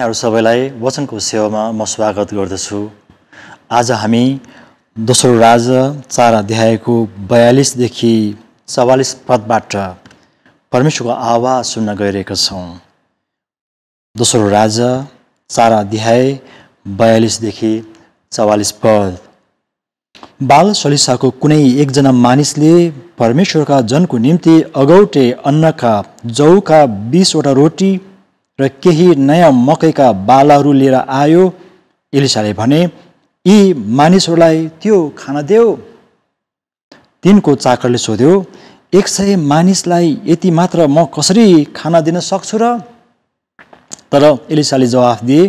यहाँहरू सबैलाई वचनको सेवामा म स्वागत गर्दछु आज हामी दोस्रो राजा चार अध्यायको बयालिसदेखि चवालिस पदबाट परमेश्वरको आवाज सुन्न गइरहेका छौँ दोस्रो राजा चार अध्याय बयालिसदेखि चवालिस पद बाल सलिसाको कुनै एकजना मानिसले परमेश्वरका जनको निम्ति अगौटे अन्नका जौका बिसवटा रोटी र केही नयाँ मकैका बालाहरू लिएर आयो इलिसाले भने यी मानिसहरूलाई त्यो खाना देऊ तिनको चाकरले सोध्यो एक सय मानिसलाई यति मात्र म कसरी खाना दिन सक्छु र तर एलिसाले जवाफ दिए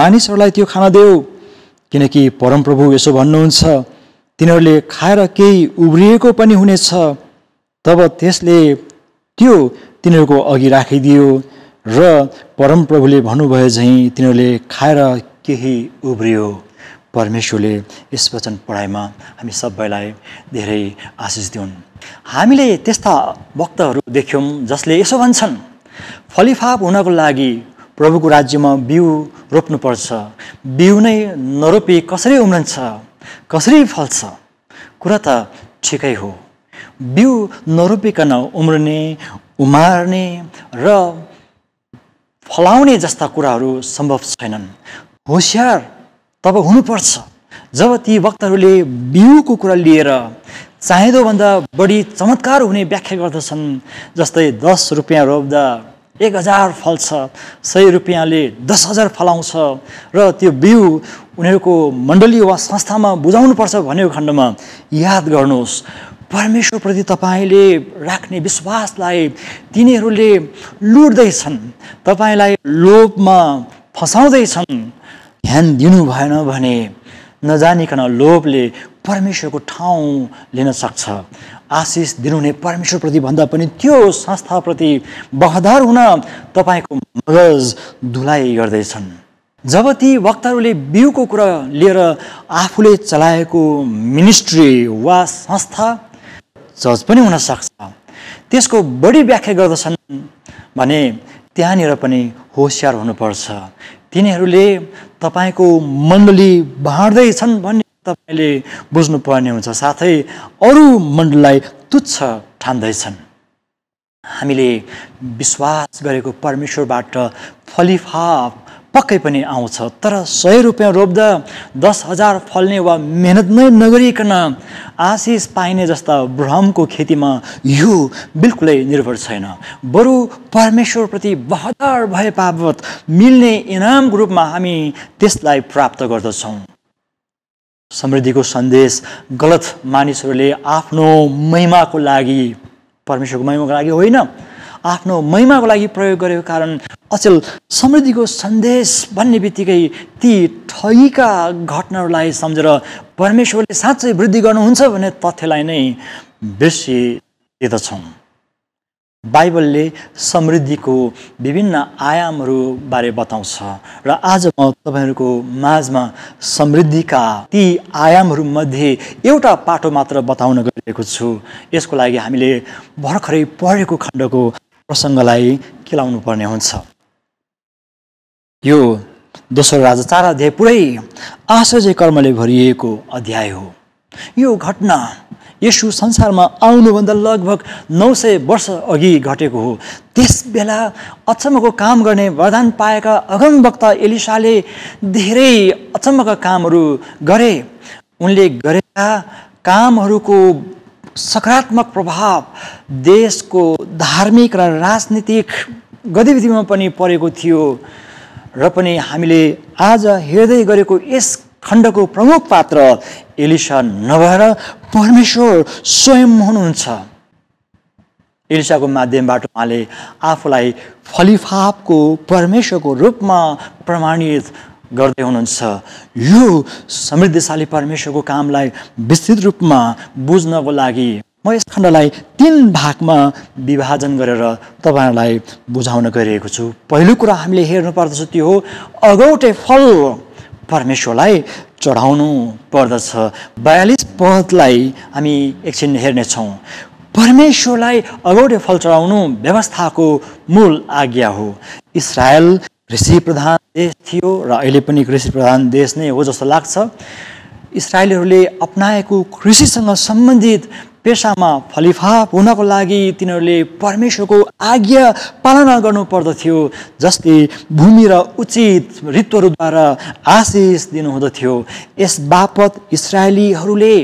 मानिसहरूलाई त्यो खाना देऊ किनकि परमप्रभु यसो भन्नुहुन्छ तिनीहरूले खाएर केही उब्रिएको पनि हुनेछ तब त्यसले त्यो तिनीहरूको अघि राखिदियो र परमप्रभुले भन्नुभयो झैँ तिनीहरूले खाएर केही उब्रियो परमेश्वरले यस वचन पढाइमा हामी सबैलाई धेरै आशिष दिउन् हामीले त्यस्ता वक्तहरू देख्यौँ जसले यसो भन्छन् फलिफाप हुनको लागि प्रभुको राज्यमा बिउ रोप्नुपर्छ बिउ नै नरोपी कसरी उम्रन्छ कसरी फल्छ कुरा त ठिकै हो बिउ नरोपिकन उम्रने उमार्ने र फलाउने जस्ता कुराहरू सम्भव छैनन् होसियार तब हुनुपर्छ जब ती वक्ताहरूले बिउको कुरा लिएर चाहिँदोभन्दा बढी चमत्कार हुने व्याख्या गर्दछन् जस्तै दस रुपियाँ रोप्दा एक हजार फल्छ सय रुपियाँले दस हजार फलाउँछ र त्यो बिउ उनीहरूको मण्डली वा संस्थामा बुझाउनुपर्छ भनेको खण्डमा याद गर्नुहोस् परमेश्वरप्रति तपाईँले राख्ने विश्वासलाई तिनीहरूले लुट्दैछन् तपाईँलाई लोभमा फसाउँदैछन् ध्यान दिनु भएन भने नजानिकन लोभले परमेश्वरको ठाउँ लिन सक्छ आशिष दिनुहुने परमेश्वरप्रति भन्दा पनि त्यो संस्थाप्रति बहदार हुन तपाईँको मगज धुलाइ गर्दैछन् जब ती वक्ताहरूले बिउको कुरा लिएर आफूले चलाएको मिनिस्ट्री वा संस्था जज पनि हुनसक्छ त्यसको बढी व्याख्या गर्दछन् भने त्यहाँनिर पनि होसियार हुनुपर्छ तिनीहरूले तपाईँको मण्डली बाँड्दैछन् भन्ने तपाईँले बुझ्नुपर्ने हुन्छ साथै अरू मण्डललाई तुच्छ ठान्दैछन् हामीले विश्वास गरेको परमेश्वरबाट फलिफा पक्कै पनि आउँछ तर सय रुपियाँ रोप्दा दस हजार फल्ने वा मेहनत नै नगरिकन आशिष पाइने जस्ता भ्रमको खेतीमा यो बिल्कुलै निर्भर छैन बरु परमेश्वरप्रति बहदार भए बापत मिल्ने इनामको रूपमा हामी त्यसलाई प्राप्त गर्दछौँ समृद्धिको सन्देश गलत मानिसहरूले आफ्नो महिमाको लागि परमेश्वरको महिमाको लागि होइन आफ्नो महिमाको लागि प्रयोग गरेको कारण अचेल समृद्धिको सन्देश भन्ने बित्तिकै ती ठगीका घटनाहरूलाई सम्झेर परमेश्वरले साँच्चै वृद्धि गर्नुहुन्छ भन्ने तथ्यलाई नै बेसी दिँदछौँ बाइबलले समृद्धिको विभिन्न आयामहरू बारे बताउँछ र आज म तपाईँहरूको माझमा समृद्धिका ती आयामहरूमध्ये एउटा पाटो मात्र बताउन गइरहेको छु यसको लागि हामीले भर्खरै पढेको खण्डको प्रसङ्गलाई केलाउनु पर्ने हुन्छ यो दोस्रो राजा चार अध्याय पुरै आश्चर्य कर्मले भरिएको अध्याय हो यो घटना यसु संसारमा आउनुभन्दा लगभग नौ सय वर्ष अघि घटेको हो त्यस त्यसबेला अचम्मको काम गर्ने वरदान पाएका अगम अगमवक्ता एलिसाले धेरै अचम्मका कामहरू गरे उनले गरेका कामहरूको सकारात्मक प्रभाव देशको धार्मिक र राजनीतिक गतिविधिमा पनि परेको थियो र पनि हामीले आज हेर्दै गरेको यस खण्डको प्रमुख पात्र एलिसा नभएर परमेश्वर स्वयं हुनुहुन्छ एलिसाको माध्यमबाट उहाँले आफूलाई फलिफापको परमेश्वरको रूपमा प्रमाणित गर्दै हुनुहुन्छ यो समृद्धिशाली परमेश्वरको कामलाई विस्तृत रूपमा बुझ्नको लागि म यस खण्डलाई तिन भागमा विभाजन गरेर तपाईँहरूलाई बुझाउन गइरहेको छु पहिलो कुरा हामीले हेर्नु पर्दछ त्यो हो अगौटे फल परमेश्वरलाई चढाउनु पर्दछ बयालिस पदलाई हामी एकछिन हेर्नेछौँ परमेश्वरलाई अगौटे फल चढाउनु व्यवस्थाको मूल आज्ञा हो इसरायल कृषि प्रधान देश थियो र अहिले पनि कृषि प्रधान देश नै हो जस्तो लाग्छ इसरायलीहरूले अप्नाएको कृषिसँग सम्बन्धित पेसामा फलिफाप हुनको लागि तिनीहरूले परमेश्वरको आज्ञा पालना गर्नुपर्दथ्यो जसले भूमि र उचित ऋतुहरूद्वारा आशिष दिनुहुँदथ्यो यस बापत इसरायलीहरूले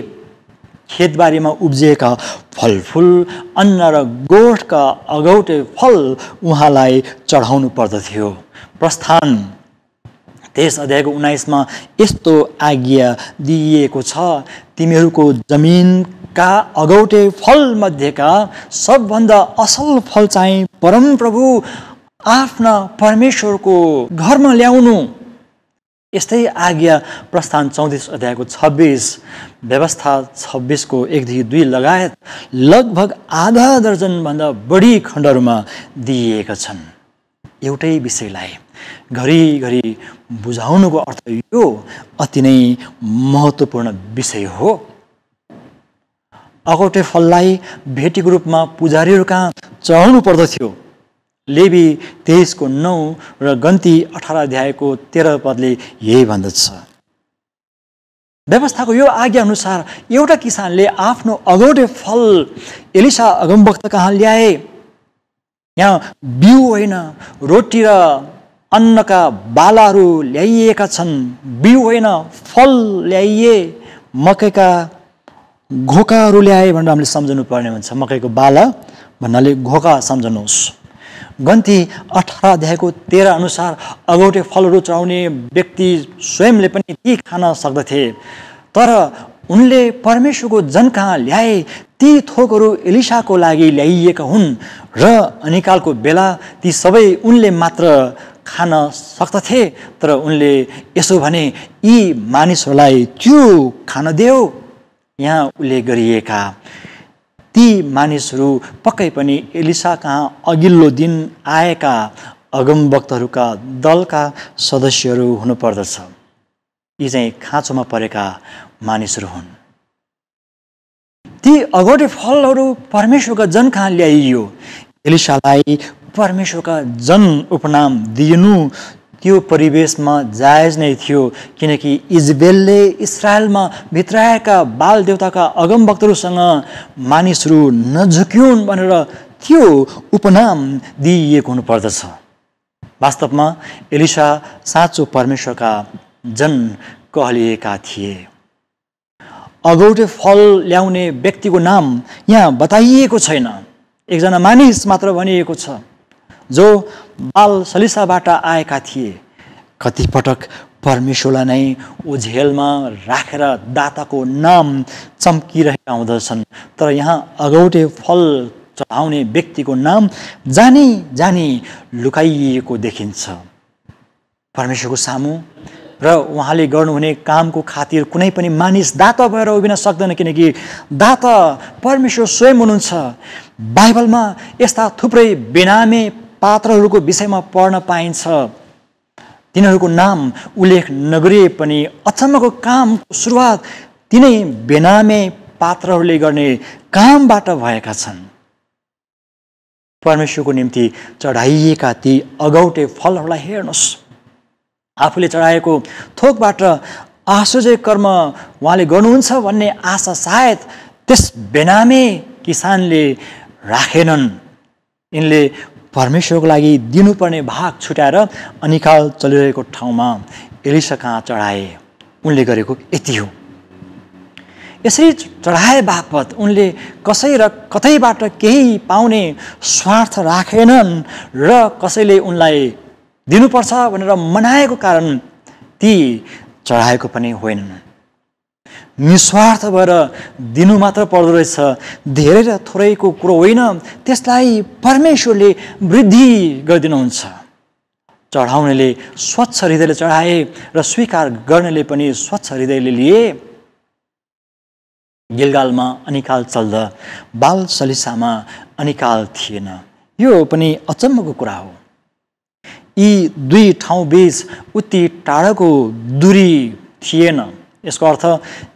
खेतबारीमा उब्जिएका फलफुल अन्न र गोठका अगौटे फल उहाँलाई चढाउनु पर्दथ्यो प्रस्थान त्यस अध्यायको उन्नाइसमा यस्तो आज्ञा दिइएको छ तिमीहरूको जमिनका अगौटे फलमध्येका सबभन्दा असल फल चाहिँ परमप्रभु आफ्ना परमेश्वरको घरमा ल्याउनु यस्तै आज्ञा प्रस्थान चौतिस अध्यायको छब्बिस व्यवस्था छब्बिसको एकदेखि दुई लगायत लगभग आधा दर्जनभन्दा बढी खण्डहरूमा दिइएका छन् एउटै विषयलाई घरिघरि बुझाउनुको अर्थ यो अति नै महत्त्वपूर्ण विषय हो अगौटे फललाई भेटीको रूपमा पुजारीहरू कहाँ चढाउनु पर्दथ्यो लेबी तेइसको नौ र गन्ती अठार अध्यायको तेह्र पदले यही भन्दछ व्यवस्थाको यो आज्ञा अनुसार एउटा किसानले आफ्नो अगौटे फल एलिसा अगमभक्त कहाँ ल्याए यहाँ बिउ होइन रोटी र अन्नका बालाहरू ल्याइएका छन् बिउ होइन फल ल्याइए मकैका घोकाहरू ल्याए भनेर हामीले सम्झनु पर्ने हुन्छ मकैको बाला भन्नाले घोका सम्झनुहोस् गन्ती अठार अध्यायको तेह्र अनुसार अगौटे फलहरू चढाउने व्यक्ति स्वयंले पनि ती खान सक्दथे तर उनले परमेश्वरको जन कहाँ ल्याए ती थोकहरू एलिसाको लागि ल्याइएका हुन् र अनिकालको बेला ती सबै उनले मात्र खान सक्दथे तर उनले यसो भने यी मानिसहरूलाई त्यो खान देऊ यहाँ उसले गरिएका ती मानिसहरू पक्कै पनि एलिसा कहाँ अघिल्लो दिन आएका अगमभक्तहरूका दलका सदस्यहरू हुनुपर्दछ यी चाहिँ खाँचोमा परेका मानिसहरू हुन् ती अगौटे फलहरू परमेश्वरका जन कहाँ ल्याइयो एलिसालाई परमेश्वरका जन उपनाम दिनु त्यो परिवेशमा जायज नै थियो किनकि इजबेलले इसरायलमा भित्राएका बाल अगम अगमभक्तहरूसँग मानिसहरू नझुक्युन् भनेर त्यो उपनाम दिइएको हुनुपर्दछ वास्तवमा एलिसा साँचो परमेश्वरका जन कहलिएका थिए अगौटे फल ल्याउने व्यक्तिको नाम यहाँ बताइएको छैन एकजना मानिस मात्र भनिएको छ जो बाल सलिसाबाट आएका थिए कतिपटक परमेश्वरलाई नै ओझेलमा राखेर दाताको नाम चम्किरहेका हुँदछन् तर यहाँ अगौटे फल चढाउने व्यक्तिको नाम जानी जानी लुकाइएको देखिन्छ परमेश्वरको सामु र उहाँले गर्नुहुने कामको खातिर कुनै पनि मानिस दाता भएर उभिन सक्दैन किनकि दाता परमेश्वर स्वयं हुनुहुन्छ बाइबलमा यस्ता थुप्रै बेनामे पात्रहरूको विषयमा पढ्न पाइन्छ तिनीहरूको नाम उल्लेख नगरिए पनि अचम्मको कामको सुरुवात तिनै बेनामे पात्रहरूले गर्ने कामबाट भएका छन् परमेश्वरको निम्ति चढाइएका ती अगौटे फलहरूलाई हेर्नुहोस् आफूले चढाएको थोकबाट आश्चर्य कर्म उहाँले गर्नुहुन्छ भन्ने आशा सायद त्यस बेनामे किसानले राखेनन् यिनले परमेश्वरको लागि दिनुपर्ने भाग छुट्याएर अनिकाल चलिरहेको ठाउँमा एलिसा कहाँ चढाए उनले गरेको यति हो यसरी चढाए बापत उनले कसै र कतैबाट केही पाउने स्वार्थ राखेनन् र कसैले उनलाई दिनुपर्छ भनेर मनाएको कारण ती चढाएको पनि होइनन् निस्वार्थ भएर दिनु मात्र पर्दो रहेछ धेरै र थोरैको कुरो होइन त्यसलाई परमेश्वरले वृद्धि गरिदिनुहुन्छ चढाउनेले स्वच्छ हृदयले चढाए र स्वीकार गर्नेले पनि स्वच्छ हृदयले लिए गिलगालमा अनिकाल चल्दा बाल सलिसामा अनिकाल थिएन यो पनि अचम्मको कुरा हो यी दुई ठाउँ बीच उति टाढाको दूरी थिएन यसको अर्थ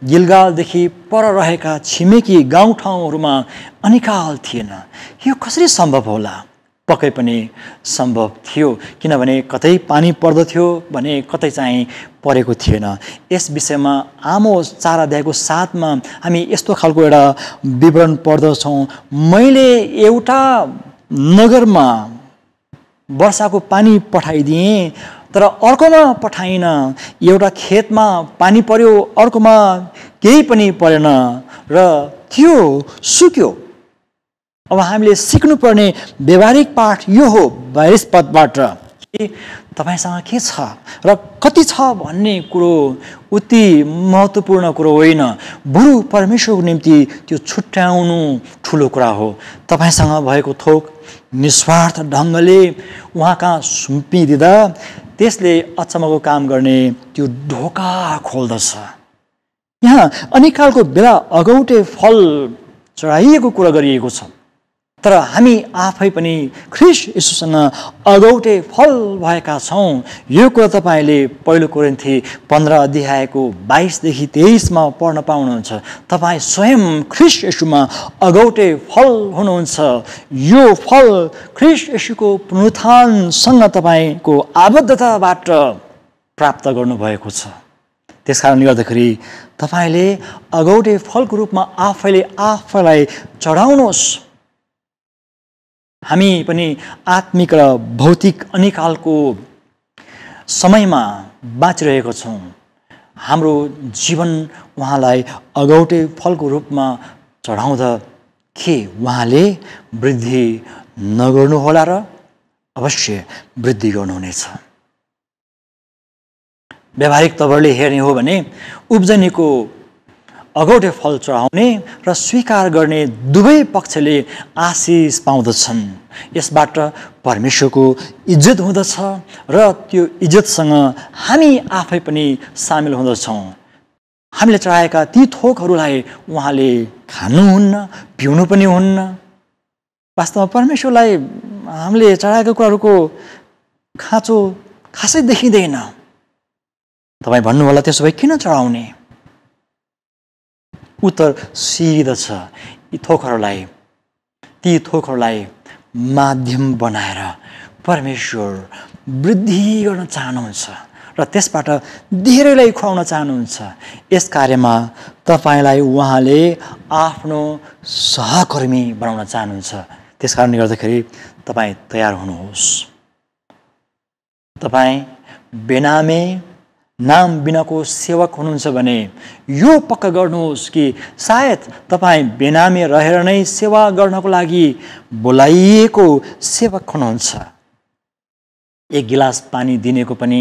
गिलगालदेखि पर रहेका छिमेकी गाउँठाउँहरूमा अनिकाल थिएन यो कसरी सम्भव होला पक्कै पनि सम्भव थियो किनभने कतै पानी पर्दथ्यो भने कतै चाहिँ परेको थिएन यस विषयमा आमो चार साथमा हामी यस्तो खालको एउटा विवरण पढ्दछौँ मैले एउटा नगरमा वर्षाको पानी पठाइदिएँ तर अर्कोमा पठाइन एउटा खेतमा पानी पर्यो अर्कोमा केही पनि परेन र त्यो सुक्यो अब हामीले सिक्नुपर्ने व्यावहारिक पाठ यो हो भाइरस पदबाट तपाईँसँग के छ र कति छ भन्ने कुरो उति महत्त्वपूर्ण कुरो होइन बरु परमेश्वरको निम्ति त्यो छुट्याउनु ठुलो कुरा हो तपाईँसँग भएको थोक निस्वार्थ ढङ्गले उहाँका सुम्पिदिँदा त्यसले अचम्मको काम गर्ने त्यो ढोका खोल्दछ यहाँ अनेक खालको बेला अगौटे फल चढाइएको कुरा गरिएको छ तर हामी आफै पनि ख्रिस यसोसँग अगौटे फल भएका छौँ यो कुरा तपाईँले पहिलो कोरिन्थी पन्ध्र अध्यायको बाइसदेखि तेइसमा पढ्न पाउनुहुन्छ तपाईँ स्वयं ख्रिस यसुमा अगौटे फल हुनुहुन्छ यो फल ख्रिस यसुको पुनरुत्थानसँग तपाईँको आबद्धताबाट प्राप्त गर्नुभएको छ त्यस कारणले गर्दाखेरि तपाईँले अगौटे फलको रूपमा आफैले आफैलाई चढाउनुहोस् हामी पनि आत्मिक र भौतिक अनिकालको समयमा बाँचिरहेको छौँ हाम्रो जीवन उहाँलाई अगौटे फलको रूपमा चढाउँदा के उहाँले वृद्धि नगर्नुहोला र अवश्य वृद्धि गर्नुहुनेछ व्यावहारिक तवरले हेर्ने हो भने उब्जनीको अगौटे फल चढाउने र स्वीकार गर्ने दुवै पक्षले आशिष पाउँदछन् यसबाट परमेश्वरको इज्जत हुँदछ र त्यो इज्जतसँग हामी आफै पनि सामेल हुँदछौँ हामीले चढाएका ती थोकहरूलाई उहाँले खानुहुन्न पिउनु पनि हुन्न वास्तवमा परमेश्वरलाई हामीले चढाएको कुराहरूको खाँचो खासै देखिँदैन तपाईँ भन्नु होला त्यसो भए किन चढाउने उत्तर सिध छ यी थोकहरूलाई ती थोकहरूलाई माध्यम बनाएर परमेश्वर वृद्धि गर्न चाहनुहुन्छ र त्यसबाट धेरैलाई खुवाउन चाहनुहुन्छ यस कार्यमा तपाईँलाई उहाँले आफ्नो सहकर्मी बनाउन चाहनुहुन्छ त्यस कारणले गर्दाखेरि तपाईँ तयार हुनुहोस् तपाईँ बेनामे नाम बिनाको सेवक हुनुहुन्छ भने यो पक्का गर्नुहोस् कि सायद तपाईँ बेनामी रहेर नै सेवा गर्नको लागि बोलाइएको सेवक हुनुहुन्छ एक गिलास पानी दिनेको पनि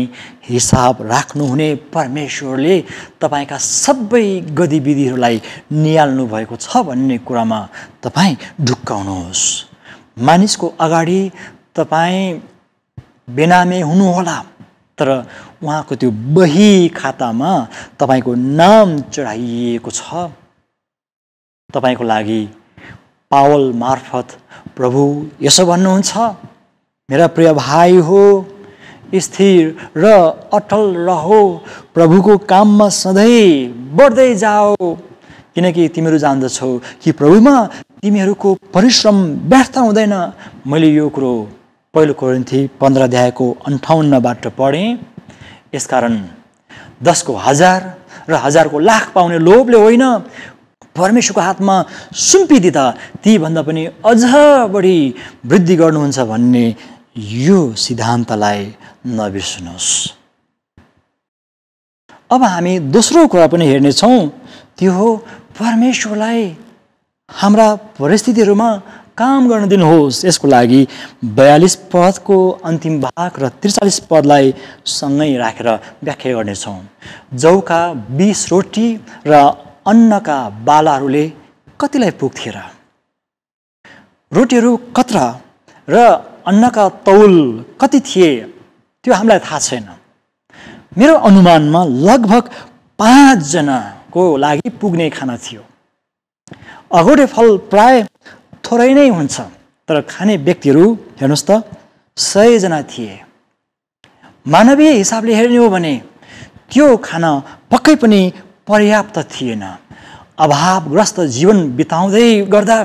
हिसाब राख्नुहुने परमेश्वरले तपाईँका सबै गतिविधिहरूलाई निहाल्नु भएको छ भन्ने कुरामा तपाईँ ढुक्काउनुहोस् मानिसको अगाडि तपाईँ बेनामे हुनुहोला तर उहाँको त्यो बही खातामा तपाईँको नाम चढाइएको छ तपाईँको लागि पावल मार्फत प्रभु यसो भन्नुहुन्छ मेरा प्रिय भाइ हो स्थिर र अटल रहो प्रभुको काममा सधैँ बढ्दै जाओ किनकि तिमीहरू जान्दछौ कि प्रभुमा तिमीहरूको परिश्रम व्यर्थ हुँदैन मैले यो कुरो पहिलो कोरिन्थी पन्ध्र अध्यायको अन्ठाउन्नबाट पढेँ यसकारण दसको हजार र हजारको लाख पाउने लोभले होइन परमेश्वरको हातमा सुम्पिदिँदा तीभन्दा पनि अझ बढी वृद्धि गर्नुहुन्छ भन्ने यो सिद्धान्तलाई नबिर्सनुहोस् अब हामी दोस्रो कुरा पनि हेर्नेछौँ त्यो हो परमेश्वरलाई हाम्रा परिस्थितिहरूमा काम गर्न दिनुहोस् यसको लागि बयालिस पदको अन्तिम भाग र त्रिचालिस पदलाई सँगै राखेर व्याख्या गर्नेछौँ जौका बिस रोटी र अन्नका बालाहरूले कतिलाई पुग्थे र रोटीहरू कत्र र अन्नका तौल कति थिए त्यो हामीलाई थाहा छैन मेरो अनुमानमा लगभग पाँचजनाको लागि पुग्ने खाना थियो अघोटे फल प्राय थोरै नै हुन्छ तर खाने व्यक्तिहरू हेर्नुहोस् त सयजना थिए मानवीय हिसाबले हेर्ने हो भने त्यो खाना पक्कै पनि पर्याप्त थिएन अभावग्रस्त जीवन बिताउँदै गर्दा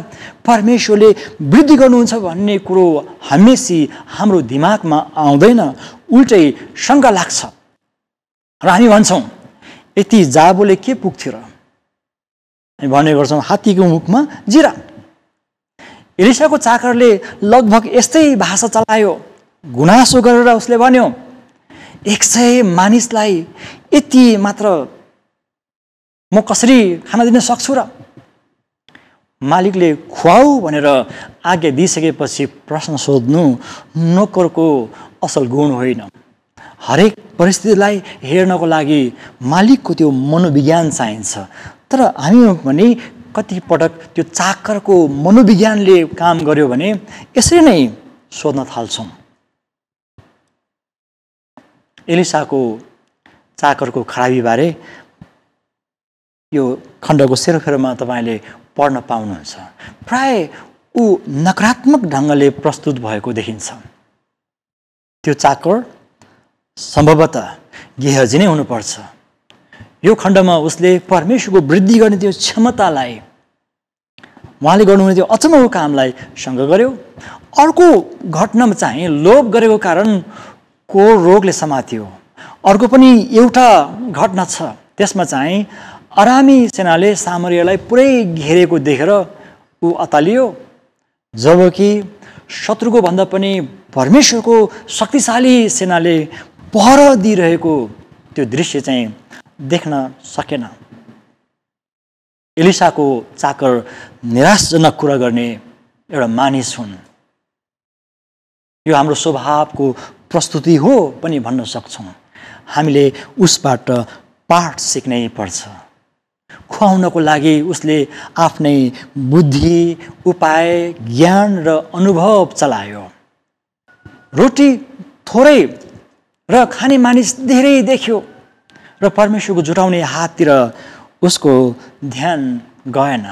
परमेश्वरले वृद्धि गर्नुहुन्छ भन्ने कुरो हमेसी हाम्रो दिमागमा आउँदैन उल्टै शङ्का लाग्छ र हामी भन्छौँ यति जाबोले के पुग्थ्यो र हामी भन्ने गर्छौँ हात्तीको मुखमा जिरा एलिसाको चाकरले लगभग यस्तै भाषा चलायो गुनासो गरेर उसले भन्यो एक सय मानिसलाई यति मात्र म कसरी खाना दिन सक्छु र मालिकले खुवाऊ भनेर आज्ञा दिइसकेपछि प्रश्न सोध्नु नोकरको असल गुण होइन हरेक परिस्थितिलाई हेर्नको लागि मालिकको त्यो मनोविज्ञान चाहिन्छ तर हामी भने कतिपटक त्यो चाकरको मनोविज्ञानले काम गर्यो भने यसरी नै सोध्न थाल्छौँ एलिसाको चाकरको खराबीबारे यो खण्डको सेरोफेरोमा तपाईँले पढ्न पाउनुहुन्छ प्राय ऊ नकारात्मक ढङ्गले प्रस्तुत भएको देखिन्छ त्यो चाकर सम्भवतः गेहजी नै हुनुपर्छ यो खण्डमा उसले परमेश्वरको वृद्धि गर्ने त्यो क्षमतालाई उहाँले गर्नुहुने त्यो अचम्मको कामलाई सँग गर्यो अर्को घटनामा चाहिँ लोभ गरेको कारण कारणको रोगले समात्यो अर्को पनि एउटा घटना छ त्यसमा चाहिँ अरामी सेनाले सामरियालाई पुरै घेरेको देखेर ऊ अतालियो जबकि शत्रुको भन्दा पनि परमेश्वरको शक्तिशाली सेनाले पहर दिइरहेको त्यो दृश्य चाहिँ देख्न सकेन एलिसाको चाकर निराशजनक कुरा गर्ने एउटा मानिस हुन् यो हाम्रो स्वभावको प्रस्तुति हो पनि भन्न सक्छौँ हामीले उसबाट पाठ सिक्नै पर्छ खुवाउनको लागि उसले आफ्नै बुद्धि उपाय ज्ञान र अनुभव चलायो रोटी थोरै र खाने मानिस धेरै देख्यो र परमेश्वरको जुटाउने हाततिर उसको ध्यान गएन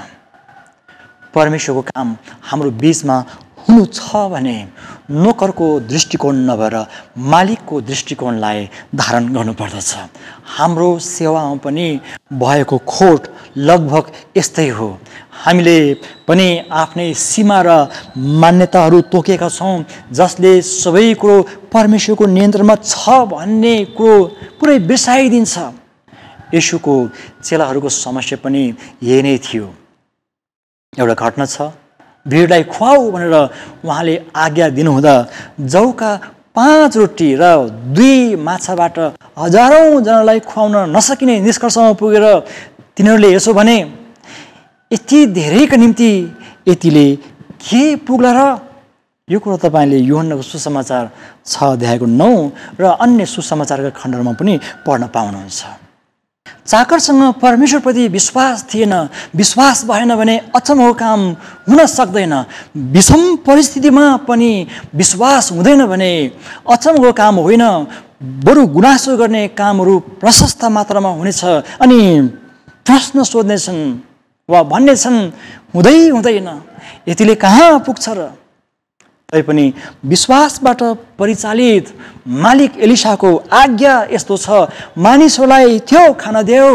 परमेश्वरको काम हाम्रो बिचमा हुनु छ भने नोकरको दृष्टिकोण नभएर मालिकको दृष्टिकोणलाई धारण गर्नुपर्दछ हाम्रो सेवामा पनि भएको खोट लगभग यस्तै हो हामीले पनि आफ्नै सीमा र मान्यताहरू तोकेका छौँ जसले सबै कुरो परमेश्वरको नियन्त्रणमा छ भन्ने कुरो पुरै बिर्साइदिन्छ यसुको चेलाहरूको समस्या पनि यही नै थियो एउटा घटना छ भिडलाई खुवाऊ भनेर उहाँले आज्ञा दिनुहुँदा जौका पाँच रोटी र दुई माछाबाट हजारौँजनालाई खुवाउन नसकिने निष्कर्षमा पुगेर तिनीहरूले यसो भने यति धेरैको निम्ति यतिले के पुग्ला र यो कुरो तपाईँले योहन्नको सुसमाचार छ अध्यायको नौ र अन्य सुसमाचारका खण्डहरूमा पनि पढ्न पाउनुहुन्छ चाकरसँग परमेश्वरप्रति विश्वास थिएन विश्वास भएन भने अचम्म काम हुन सक्दैन विषम परिस्थितिमा पनि विश्वास हुँदैन भने अचम्मको काम होइन बरु गुनासो गर्ने कामहरू प्रशस्त मात्रामा हुनेछ अनि प्रश्न सोध्नेछन् वा भन्नेछन् हुँदै हुँदैन यतिले कहाँ पुग्छ र तैपनि विश्वासबाट परिचालित मालिक एलिसाको आज्ञा यस्तो छ मानिसहरूलाई थियो खान देऊ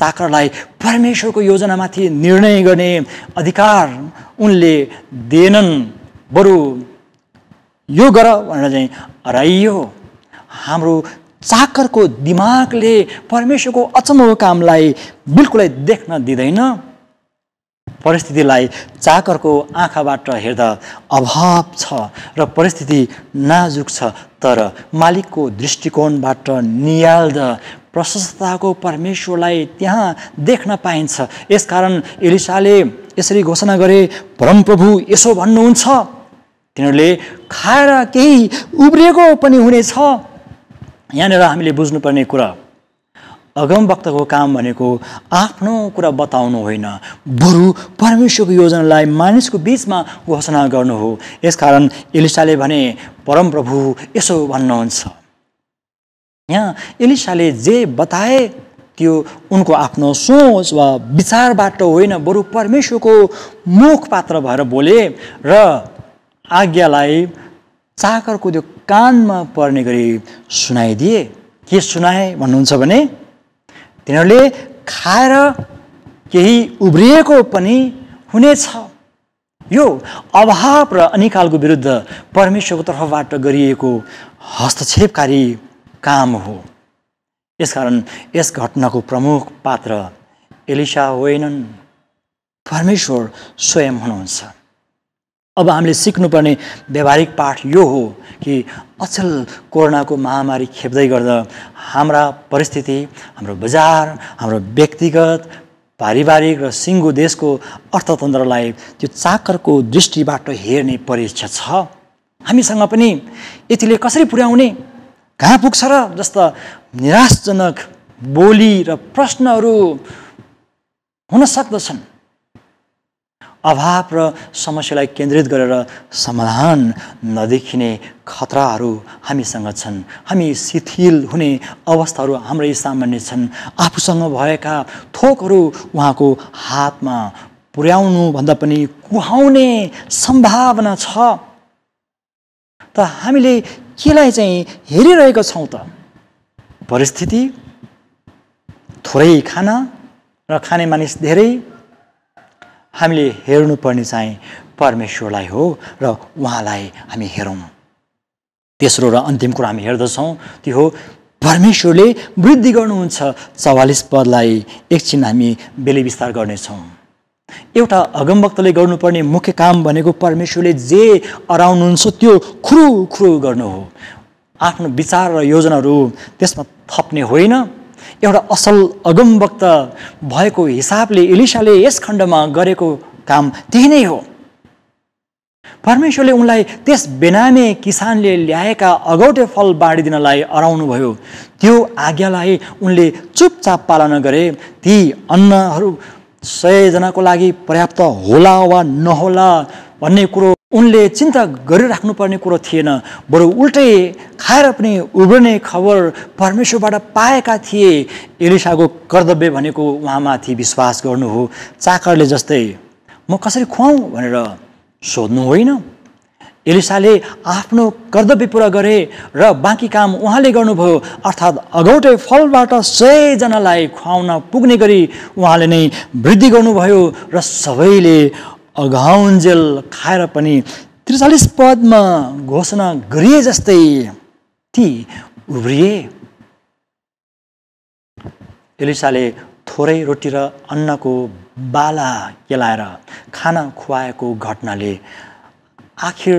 चाकरलाई परमेश्वरको योजनामाथि निर्णय गर्ने अधिकार उनले दिएनन् बरु यो गर भनेर चाहिँ हराइयो हाम्रो चाकरको दिमागले परमेश्वरको अचम्मको कामलाई बिल्कुलै देख्न दिँदैन परिस्थितिलाई चाकरको आँखाबाट हेर्दा अभाव छ र परिस्थिति नाजुक छ तर मालिकको दृष्टिकोणबाट नियाल्दा प्रशस्तताको परमेश्वरलाई त्यहाँ देख्न पाइन्छ यसकारण एलिसाले यसरी घोषणा गरे परमप्रभु यसो भन्नुहुन्छ तिनीहरूले खाएर केही उब्रिएको पनि हुनेछ यहाँनिर हामीले बुझ्नुपर्ने कुरा अगम वक्तको काम भनेको आफ्नो कुरा बताउनु होइन बरु परमेश्वरको योजनालाई मानिसको बिचमा घोषणा गर्नु हो यसकारण एलिसाले भने परमप्रभु यसो भन्नुहुन्छ यहाँ एलिसाले जे बताए त्यो उनको आफ्नो सोच वा विचारबाट होइन बरु परमेश्वरको मुख पात्र भएर बोले र आज्ञालाई चाकरको त्यो कानमा पर्ने गरी सुनाइदिए के सुनाए भन्नुहुन्छ भने तिनीहरूले खाएर केही उब्रिएको पनि हुनेछ यो अभाव र अनिकालको विरुद्ध परमेश्वरको तर्फबाट गरिएको हस्तक्षेपकारी काम हो यसकारण यस घटनाको प्रमुख पात्र एलिसा होइनन् परमेश्वर स्वयं हुनुहुन्छ अब हामीले सिक्नुपर्ने व्यावहारिक पाठ यो हो कि अचल कोरोनाको महामारी खेप्दै गर्दा हाम्रा परिस्थिति हाम्रो बजार हाम्रो व्यक्तिगत पारिवारिक र सिङ्गो देशको अर्थतन्त्रलाई त्यो चाकरको दृष्टिबाट हेर्ने परीक्षा छ हामीसँग पनि यतिले कसरी पुर्याउने कहाँ पुग्छ र जस्ता निराशजनक बोली र प्रश्नहरू हुन सक्दछन् अभाव र समस्यालाई केन्द्रित गरेर समाधान नदेखिने खतराहरू हामीसँग छन् हामी शिथिल हुने अवस्थाहरू हाम्रै सामान्य छन् आफूसँग भएका थोकहरू उहाँको हातमा पुर्याउनुभन्दा पनि कुहाउने सम्भावना छ त हामीले केलाई चाहिँ हेरिरहेका छौँ त परिस्थिति थोरै खाना र खाने मानिस धेरै हामीले हेर्नुपर्ने चाहिँ परमेश्वरलाई हो र उहाँलाई हामी हेरौँ तेस्रो र अन्तिम कुरा हामी हेर्दछौँ त्यो हो परमेश्वरले वृद्धि गर्नुहुन्छ चौवालिस पदलाई एकछिन हामी बेली विस्तार गर्नेछौँ एउटा अगमभक्तले गर्नुपर्ने मुख्य काम भनेको परमेश्वरले जे अराउनुहुन्छ त्यो खुरु खुरु गर्नु हो आफ्नो विचार र योजनाहरू त्यसमा थप्ने होइन एउटा असल अगमवक्त भएको हिसाबले इलिसाले यस खण्डमा गरेको काम त्यही नै हो परमेश्वरले उनलाई त्यस बेनामे किसानले ल्याएका अगौटे फल बाँडिदिनलाई अराउनुभयो त्यो आज्ञालाई उनले चुपचाप पालना गरे ती अन्नहरू सयजनाको लागि पर्याप्त होला वा नहोला भन्ने कुरो उनले चिन्ता गरिराख्नुपर्ने कुरो थिएन बरु उल्टै खाएर पनि उब्रने खबर परमेश्वरबाट पाएका थिए एलिसाको कर्तव्य भनेको उहाँमाथि विश्वास गर्नु हो चाकरले जस्तै म कसरी खुवाउँ भनेर सोध्नु होइन एलिसाले आफ्नो कर्तव्य पुरा गरे र बाँकी काम उहाँले गर्नुभयो अर्थात् अगौटै फलबाट सयजनालाई खुवाउन पुग्ने गरी उहाँले नै वृद्धि गर्नुभयो र सबैले अघाउन्जेल खाएर पनि त्रिचालिस पदमा घोषणा गरिए जस्तै ती उब्रिए एलिसाले थोरै रोटी र अन्नको बाला केलाएर खाना खुवाएको घटनाले आखिर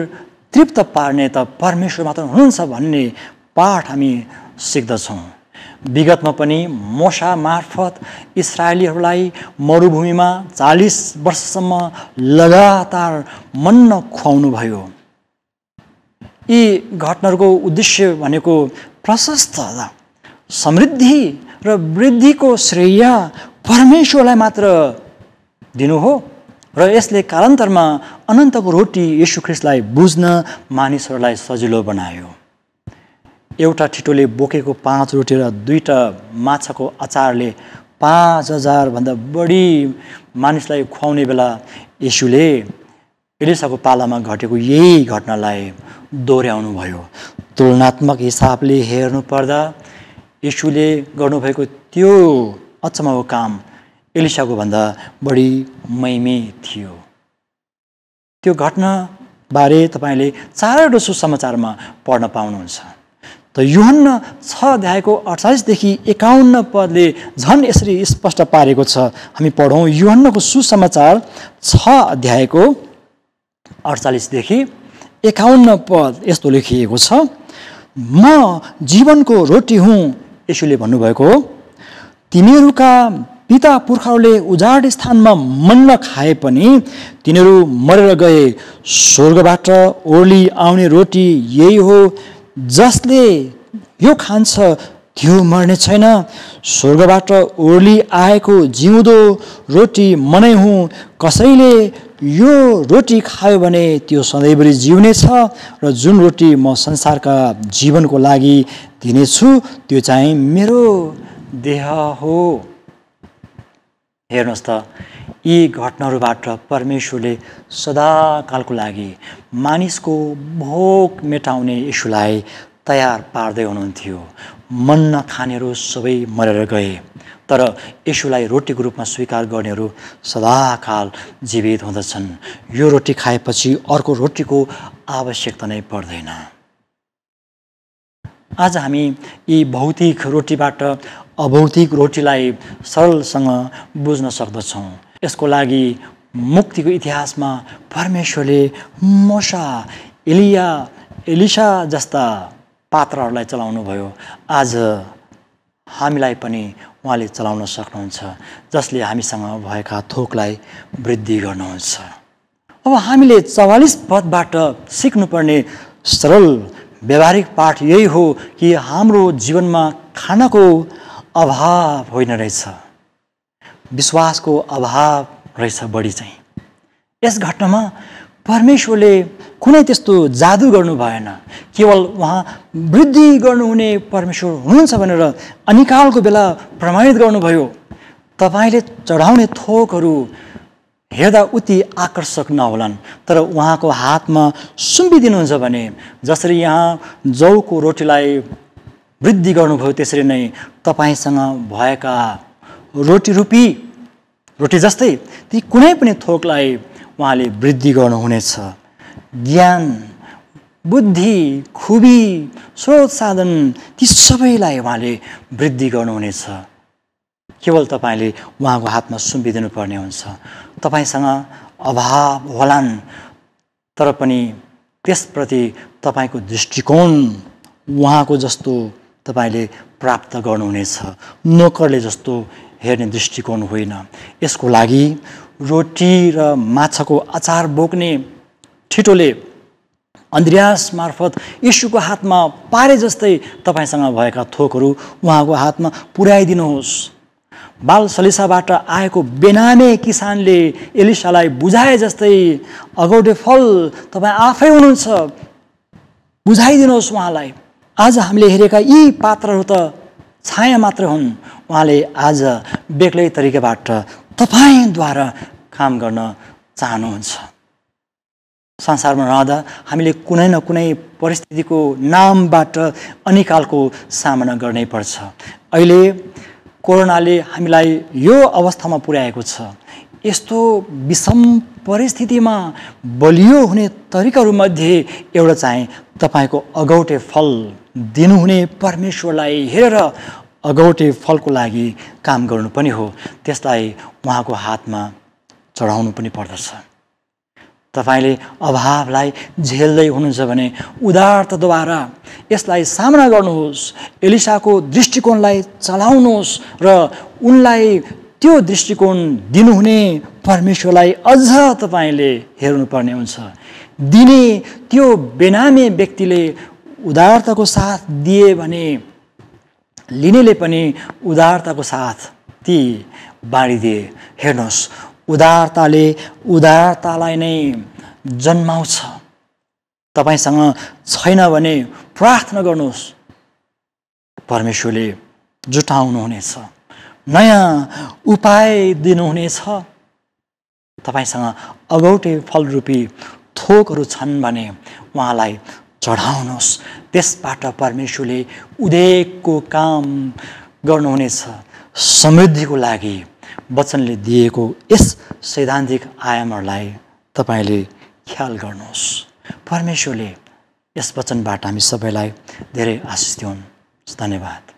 तृप्त पार्ने त परमेश्वर मात्र हुनुहुन्छ भन्ने पाठ हामी सिक्दछौँ विगतमा पनि मोसा मार्फत इसरायलीहरूलाई मरुभूमिमा चालिस वर्षसम्म लगातार मन्न खुवाउनुभयो यी घटनाहरूको उद्देश्य भनेको प्रशस्त समृद्धि र वृद्धिको श्रेय परमेश्वरलाई मात्र दिनु हो र यसले कालान्तरमा अनन्तको रोटी यशुख्रिस्टलाई बुझ्न मानिसहरूलाई सजिलो बनायो एउटा ठिटोले बोकेको पाँच रोटी र दुईवटा माछाको अचारले पाँच हजारभन्दा बढी मानिसलाई खुवाउने बेला यसुले एलिसाको पालामा घटेको यही घटनालाई दोहोऱ्याउनु भयो तुलनात्मक हिसाबले हेर्नुपर्दा यसुले गर्नुभएको त्यो अचम्मको काम एलिसाको भन्दा बढी महिमे थियो त्यो घटनाबारे तपाईँले चारवटा सुसमाचारमा पढ्न पाउनुहुन्छ त युहन्न छ अध्यायको अडचालिसदेखि एकाउन्न पदले झन् यसरी स्पष्ट पारेको छ हामी पढौँ युहन्नको सुसमाचार छ अध्यायको अडचालिसदेखि एकाउन्न पद यस्तो लेखिएको छ म जीवनको रोटी हुँ यसोले भन्नुभएको हो तिमीहरूका पिता पुर्खाहरूले उजाड स्थानमा मन्न खाए पनि तिनीहरू मरेर गए स्वर्गबाट ओर्ली आउने रोटी यही हो जसले यो खान्छ त्यो मर्ने छैन स्वर्गबाट ओर्ली आएको जिउँदो रोटी मनै हुँ कसैले यो रोटी खायो भने त्यो सधैँभरि छ र जुन रोटी म संसारका जीवनको लागि दिनेछु त्यो चाहिँ मेरो देह हो हेर्नुहोस् त यी घटनाहरूबाट परमेश्वरले सदाकालको लागि मानिसको भोक मेटाउने यसुलाई तयार पार्दै हुनुहुन्थ्यो मन नखानेहरू सबै मरेर गए तर यसुलाई रोटीको रूपमा स्वीकार गर्नेहरू सदाकाल जीवित हुँदछन् यो रोटी खाएपछि अर्को रोटीको आवश्यकता नै पर्दैन आज हामी यी भौतिक रोटीबाट अभौतिक रोटीलाई सरलसँग बुझ्न सक्दछौँ यसको लागि मुक्तिको इतिहासमा परमेश्वरले मोसा इलिया एलिसा जस्ता पात्रहरूलाई चलाउनु भयो आज हामीलाई पनि उहाँले चलाउन सक्नुहुन्छ जसले हामीसँग भएका थोकलाई वृद्धि गर्नुहुन्छ अब हामीले चौवालिस पदबाट सिक्नुपर्ने सरल व्यावहारिक पाठ यही हो कि हाम्रो जीवनमा खानाको अभाव होइन रहेछ विश्वासको अभाव रहेछ बढी चाहिँ यस घटनामा परमेश्वरले कुनै त्यस्तो जादु गर्नु भएन केवल उहाँ वृद्धि गर्नुहुने परमेश्वर हुनुहुन्छ भनेर अनिकालको बेला प्रमाणित गर्नुभयो तपाईँले चढाउने थोकहरू हेर्दा उति आकर्षक नहोलान् तर उहाँको हातमा सुम्बिदिनुहुन्छ भने जसरी यहाँ जौको रोटीलाई वृद्धि गर्नुभयो त्यसरी नै तपाईँसँग भएका रोटी रुपी रोटी जस्तै ती कुनै पनि थोकलाई उहाँले वृद्धि गर्नुहुनेछ ज्ञान बुद्धि खुबी स्रोत साधन ती सबैलाई उहाँले वृद्धि गर्नुहुनेछ केवल तपाईँले उहाँको हातमा सुम्पिदिनु पर्ने हुन्छ तपाईँसँग अभाव होलान् तर पनि त्यसप्रति तपाईँको दृष्टिकोण उहाँको जस्तो तपाईँले प्राप्त गर्नुहुनेछ नोकरले जस्तो हेर्ने दृष्टिकोण होइन यसको लागि रोटी र माछाको अचार बोक्ने ठिटोले अन्द्रियास मार्फत यीशुको हातमा पारे जस्तै तपाईँसँग भएका थोकहरू उहाँको हातमा पुर्याइदिनुहोस् बाल सलिसाबाट आएको बेनामे किसानले एलिसालाई बुझाए जस्तै अगौटे फल तपाईँ आफै हुनुहुन्छ बुझाइदिनुहोस् उहाँलाई आज हामीले हेरेका यी पात्रहरू त छाया मात्र हुन् उहाँले आज बेग्लै तरिकाबाट तपाईँद्वारा काम गर्न चाहनुहुन्छ संसारमा रहँदा हामीले कुनै न कुनै परिस्थितिको नामबाट अनिकालको सामना गर्नै पर्छ अहिले कोरोनाले हामीलाई यो अवस्थामा पुर्याएको छ यस्तो विषम परिस्थितिमा बलियो हुने तरिकाहरूमध्ये एउटा चाहिँ तपाईँको अगौटे फल दिनुहुने परमेश्वरलाई हेरेर अगौटे फलको लागि काम गर्नु पनि हो त्यसलाई उहाँको हातमा चढाउनु पनि पर्दछ तपाईँले अभावलाई झेल्दै हुनुहुन्छ भने उदारताद्वारा यसलाई सामना गर्नुहोस् एलिसाको दृष्टिकोणलाई चलाउनुहोस् र उनलाई त्यो दृष्टिकोण दिनुहुने परमेश्वरलाई अझ तपाईँले हेर्नुपर्ने हुन्छ दिने त्यो बेनामे व्यक्तिले उदारताको साथ दिए भने लिनेले पनि उदारताको साथ ती बाँडिदिए हेर्नुहोस् उदारताले उदारतालाई नै जन्माउँछ तपाईँसँग छैन भने प्रार्थना गर्नुहोस् परमेश्वरले जुटाउनुहुनेछ नयाँ उपाय दिनुहुनेछ तपाईँसँग अगौटे फलरूपी थोकहरू छन् भने उहाँलाई चढाउनुहोस् त्यसबाट परमेश्वरले उदयको काम गर्नुहुनेछ समृद्धिको लागि वचनले दिएको यस सैद्धान्तिक आयामहरूलाई तपाईँले ख्याल गर्नुहोस् परमेश्वरले यस वचनबाट हामी सबैलाई धेरै आशिष दिउन् धन्यवाद